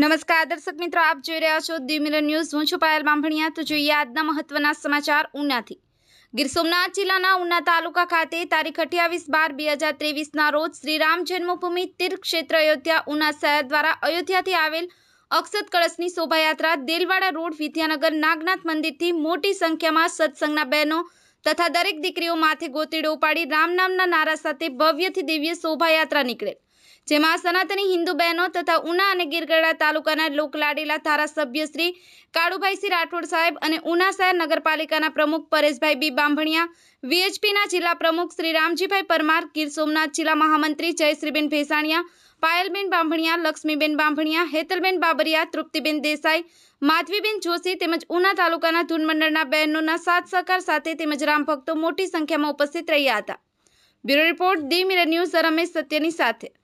નમસ્કાર દર્શક મિત્રો આપ જોઈ રહ્યા છો દ્વિમિલન ન્યૂઝ હું છું પાયલ બાંભણિયા તો જોઈએ આજના મહત્વના સમાચાર ઉનાથી ગીર સોમનાથ જિલ્લાના ઉના તાલુકા ખાતે તારીખ અઠ્યાવીસ બાર બે હજાર ત્રેવીસના રોજ શ્રીરામ જન્મભૂમિ તીર્થ ક્ષેત્ર અયોધ્યા ઉના શહેર દ્વારા અયોધ્યાથી આવેલ અક્ષત કળશની શોભાયાત્રા દેલવાડા રોડ વિદ્યાનગર નાગનાથ મંદિરથી મોટી સંખ્યામાં સત્સંગના બહેનો તથા દરેક દીકરીઓ માથે ગોતીડો ઉપાડી રામ નામના નારા સાથે ભવ્યથી દિવ્ય શોભાયાત્રા નીકળેલ જેમાં સનાતની હિન્દુ બહેનો તથા ઉના અને ગીરગઢડા તાલુકાના લોકલાડીલા ધારાસભ્ય શ્રી કાળુભાઈસિંહ રાઠોડ સાહેબ અને ઉના શહેર નગરપાલિકાના પ્રમુખ પરેશભાઈ બી બાંભણિયા વીએચપીના જિલ્લા પ્રમુખ શ્રી રામજીભાઈ પરમાર ગીર સોમનાથ જિલ્લા મહામંત્રી જયશ્રીબેન ભેસાણિયા પાયલબેન બાંભણિયા લક્ષ્મીબેન બાંભણિયા હેતલબેન બાબરિયા તૃપ્તિબેન દેસાઈ માધવીબેન જોશી તેમજ ઉના તાલુકાના ધૂન મંડળના બહેનોના સાથ સહકાર સાથે તેમજ રામભક્તો મોટી સંખ્યામાં ઉપસ્થિત રહ્યા હતા bureau report the mirror news Ramesh સત્યની સાથે